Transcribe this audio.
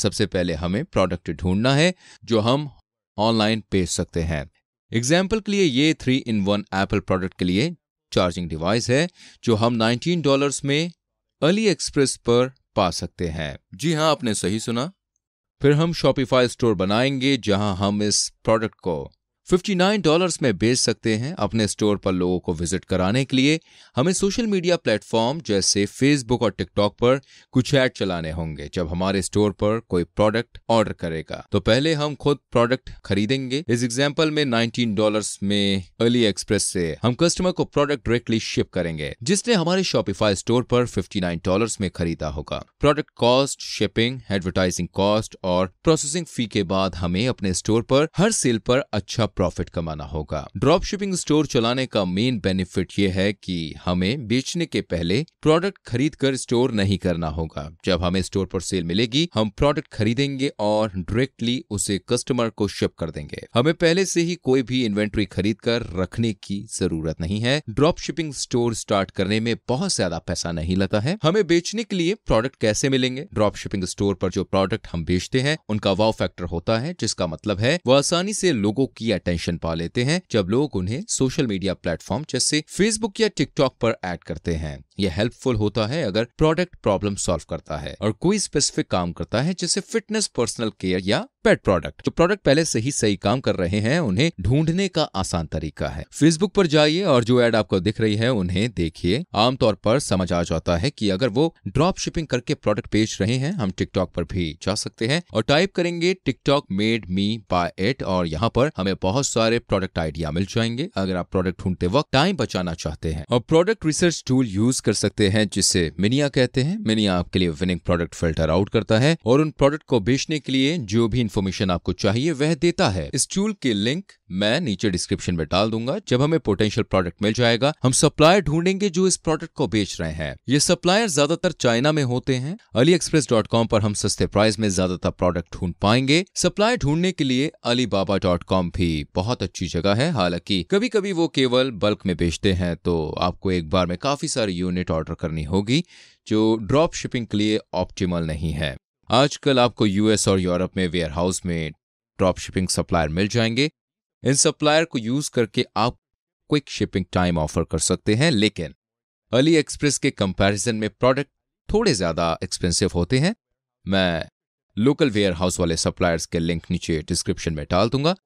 सबसे पहले हमें प्रोडक्ट ढूंढना है जो हम ऑनलाइन बेच सकते हैं एग्जाम्पल के लिए ये three in one Apple product के लिए चार्जिंग डिवाइस है जो हम 19 डॉलर्स में अली एक्सप्रेस पर पा सकते हैं जी हाँ आपने सही सुना फिर हम शॉपिफाई स्टोर बनाएंगे जहां हम इस प्रोडक्ट को 59 डॉलर्स में बेच सकते हैं अपने स्टोर पर लोगों को विजिट कराने के लिए हमें सोशल मीडिया प्लेटफॉर्म जैसे फेसबुक और टिकटॉक पर कुछ ऐड चलाने होंगे जब हमारे स्टोर पर कोई प्रोडक्ट ऑर्डर करेगा तो पहले हम खुद प्रोडक्ट खरीदेंगे इस एग्जाम्पल में 19 डॉलर्स में अली एक्सप्रेस से हम कस्टमर को प्रोडक्ट डायरेक्टली शिप करेंगे जिसने हमारे शॉपिफाई स्टोर पर नाइन डॉलर में खरीदा होगा product cost shipping advertising cost और प्रोसेसिंग फी के बाद हमें अपने स्टोर पर हर सेल पर अच्छा प्रॉफिट कमाना होगा ड्रॉप शिपिंग स्टोर चलाने का मेन बेनिफिट ये है कि हमें बेचने के पहले प्रोडक्ट खरीद कर स्टोर नहीं करना होगा जब हमें स्टोर पर सेल मिलेगी हम प्रोडक्ट खरीदेंगे और डायरेक्टली उसे कस्टमर को शिप कर देंगे हमें पहले से ही कोई भी इन्वेंट्री खरीद कर रखने की जरूरत नहीं है ड्रॉप शिपिंग स्टोर स्टार्ट करने में बहुत ज्यादा पैसा नहीं लगता है हमें बेचने के लिए प्रोडक्ट कैसे मिलेंगे ड्रॉप शिपिंग स्टोर पर जो प्रोडक्ट हम बेचते हैं उनका वाव फैक्टर होता है जिसका मतलब है वो आसानी से लोगों की अटेंशन पा लेते हैं जब लोग उन्हें सोशल मीडिया प्लेटफॉर्म जैसे फेसबुक या टिकटॉक पर ऐड करते हैं यह हेल्पफुल होता है अगर प्रोडक्ट प्रॉब्लम सॉल्व करता है और कोई स्पेसिफिक काम करता है जैसे फिटनेस पर्सनल केयर या पेट प्रोडक्ट जो प्रोडक्ट पहले से ही सही काम कर रहे हैं उन्हें ढूंढने का आसान तरीका है फेसबुक पर जाइए और जो एड आपको दिख रही है उन्हें देखिए आमतौर पर समझ आ जाता है कि अगर वो ड्रॉप शिपिंग करके प्रोडक्ट बेच रहे हैं हम टिकटॉक पर भी जा सकते हैं और टाइप करेंगे TikTok made me buy it और यहाँ पर हमें बहुत सारे प्रोडक्ट आइडिया मिल जाएंगे अगर आप प्रोडक्ट ढूंढते वक्त टाइम बचाना चाहते हैं और प्रोडक्ट रिसर्च टूल यूज कर सकते हैं जिसे मिनिया कहते हैं मिनिया आपके लिए विनिंग प्रोडक्ट फिल्टर आउट करता है और उन प्रोडक्ट को बेचने के लिए जो भी इन्फॉर्मेशन आपको चाहिए वह देता है इस टूल के लिंक मैं नीचे डिस्क्रिप्शन में डाल दूंगा जब हमें पोटेंशियल प्रोडक्ट मिल जाएगा हम सप्लायर ढूंढेंगे जो इस प्रोडक्ट को बेच रहे हैं ये सप्लायर ज्यादातर चाइना में होते हैं अली एक्सप्रेस डॉट कॉम पर हम सस्ते प्राइस में ज्यादातर प्रोडक्ट ढूंढ पाएंगे सप्लायर ढूंढने के लिए अली बाबा डॉट कॉम भी बहुत अच्छी जगह है हालांकि कभी कभी वो केवल बल्क में बेचते हैं तो आपको एक बार में काफी सारी यूनिट ऑर्डर करनी होगी जो ड्रॉप शिपिंग के लिए ऑप्टिमल नहीं है आजकल आपको यूएस और यूरोप में वेयर हाउस में ड्रॉप शिपिंग सप्लायर मिल जाएंगे इन सप्लायर को यूज करके आप क्विक शिपिंग टाइम ऑफर कर सकते हैं लेकिन अली एक्सप्रेस के कंपैरिजन में प्रोडक्ट थोड़े ज़्यादा एक्सपेंसिव होते हैं मैं लोकल वेयर हाउस वाले सप्लायर्स के लिंक नीचे डिस्क्रिप्शन में डाल दूंगा